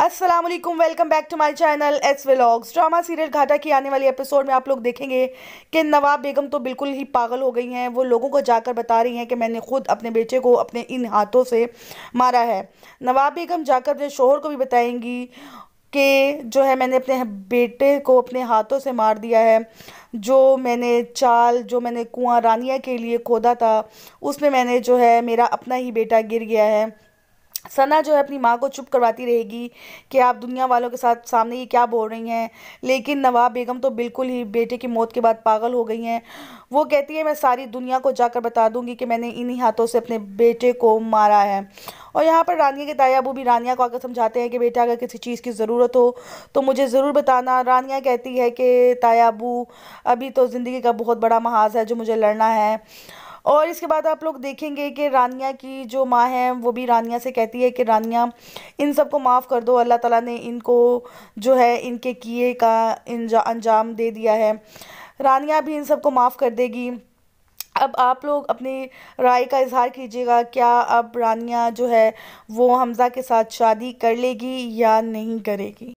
Aslam welcome back to my channel S vlogs drama serial घाटा की आने वाली एपिसोड में आप लोग देखेंगे कि नवाब बेगम तो बिल्कुल ही पागल हो गई हैं वो लोगों को जाकर बता रही हैं कि मैंने खुद अपने बेटे को अपने इन हाथों से मारा है नवाब बेगम जाकर अपने शोहर को भी बताएंगी कि जो है मैंने अपने बेटे को अपने हाथों से मार दिया है जो मैंने चाल जो मैंने कुआँ रानिया के लिए खोदा था उसमें मैंने जो है मेरा अपना ही बेटा गिर गया है सना जो है अपनी माँ को चुप करवाती रहेगी कि आप दुनिया वालों के साथ सामने ये क्या बोल रही हैं लेकिन नवाब बेगम तो बिल्कुल ही बेटे की मौत के बाद पागल हो गई हैं वो कहती है मैं सारी दुनिया को जाकर बता दूंगी कि मैंने इन्हीं हाथों से अपने बेटे को मारा है और यहाँ पर रानिया के ताया अबू भी रानिया को आकर समझाते हैं कि बेटा अगर किसी चीज़ की ज़रूरत हो तो मुझे ज़रूर बताना रानिया कहती है कि ताया अबू अभी तो ज़िंदगी का बहुत बड़ा महाज है जो मुझे लड़ना है और इसके बाद आप लोग देखेंगे कि रानिया की जो माँ है वो भी रानिया से कहती है कि रानिया इन सबको माफ़ कर दो अल्लाह ताला ने इनको जो है इनके किए का अंजाम दे दिया है रानिया भी इन सबको माफ़ कर देगी अब आप लोग अपनी राय का इजहार कीजिएगा क्या अब रानिया जो है वो हमज़ा के साथ शादी कर लेगी या नहीं करेगी